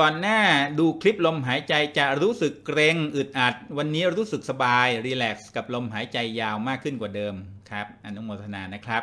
ก่อนหน้าดูคลิปลมหายใจจะรู้สึกเกรงอึดอัด วันนี้รู้สึกสบาย รีแลกซ์กับลมหายใจยาวมากขึ้นกว่าเดิมครับอนุโมทนานะครับ